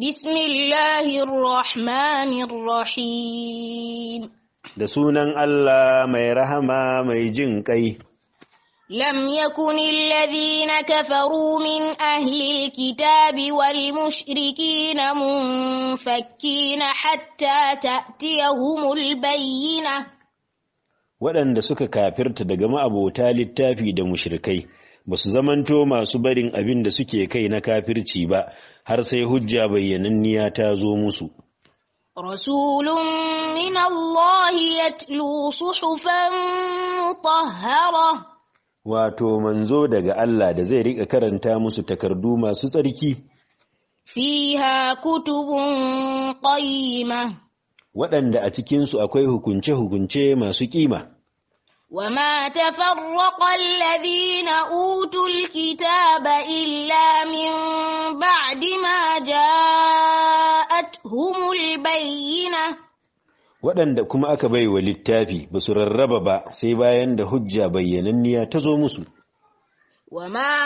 بسم الله الرحمن الرحيم دسونن الله مي رحما مي جنكي لم يكن الذين كفروا من أهل الكتاب والمشركين منفكين حتى تأتيهم البينة ولن دسوك كافرت دقم أبو تالي التافي دمشركي مشركي ba su zamanto masu barin abin da suke kai na kafirci ba har sai hujja bayyananniya ta zo musu rasulun min Allah yatlu suhufan wato manzo daga Allah da zai riƙa karanta musu takardu masu tsarki fiha kutubun qayyima waɗanda a cikinsu akwai hukunce-hukunce masu kima وما تفرق الذين na'u أُوتُوا الْكِتَابَ إِلَّا مِنْ بَعْدِ مَا جَاءَتْهُمُ الْبَيِّنَةُ وَدَنَّ كُمَا أَكَ بَيْ وَلِتَّابِي بِسُرَ الرَّبَبَ سِبَايَنْ دَهُجَّ بَيَّنَنِّيَا تَزُو مُسُ وَمَا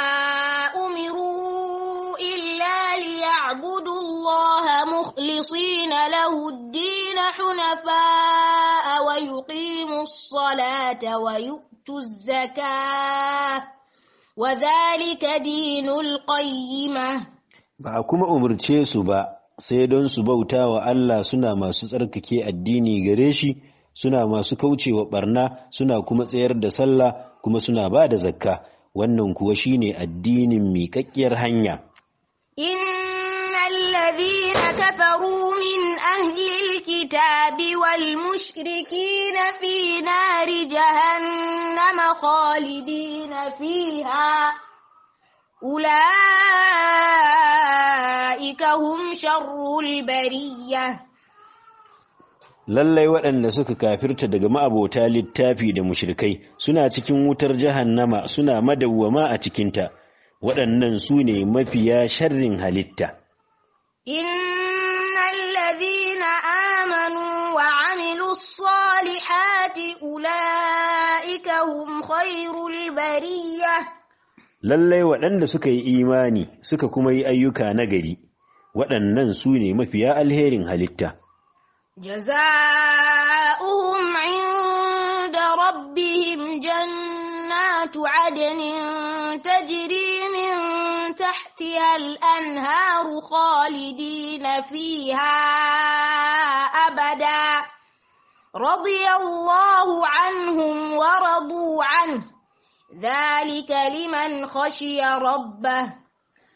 أُمِرُوا إِلَّا لِيَعْبُدُوا اللَّهَ مُخْلِصِينَ لَهُ الدِّينَ حُنَفَاءَ وَيُقِيمُوا الصَّلَاةَ وَيُؤْتُوا الزَّكَاةَ وذلك دين القيمة بعكم أمر تيسو با سيدون سبو تاوى ألا سنة ما سسرككي الديني غريشي سنة ما سكوتي وبرنا سنة كما سيرد سلا كما سنة بعد زكا وأنهم كوشيني الدين ميكاكير هنيا إن الذين كفروا من أهل الكتاب والمشركين في نار جهنم خالدين فيها أولئك هم شر البرية lallai waɗanda suka kafirta daga ma'abota littafi da mushrikai suna cikin wutar jahannama suna madawwama a cikinta waɗannan su ne mafiya sharrin halitta innal ladhina amanu wa 'amilus salihati ulai أولئك هم خير البرية lallai waɗanda suka yi imani suka kuma yi ayyuka nagari waɗannan su ne mafiya alherin halitta jaza'uhum 'inda rabbihim jannatu 'adnin tajri min tahtiha al-anharu khalidina fiha abada رضي الله عنهم ورضوا عنه ذلك liman خشي ربه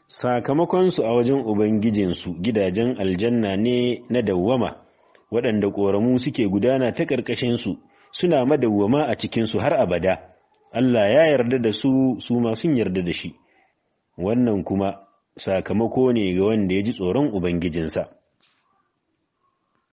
sakamakonsu a wajen Ubangijinsu gidajen aljanna ne na dawwama waɗanda ƙoramu suke gudana ta ƙarƙashinsu suna madawwama a cikinsu har abada Allah ya yarda da su su ma sun yarda da shi wannan kuma sakamako ne ga wanda ya ji tsoron Ubangijinsa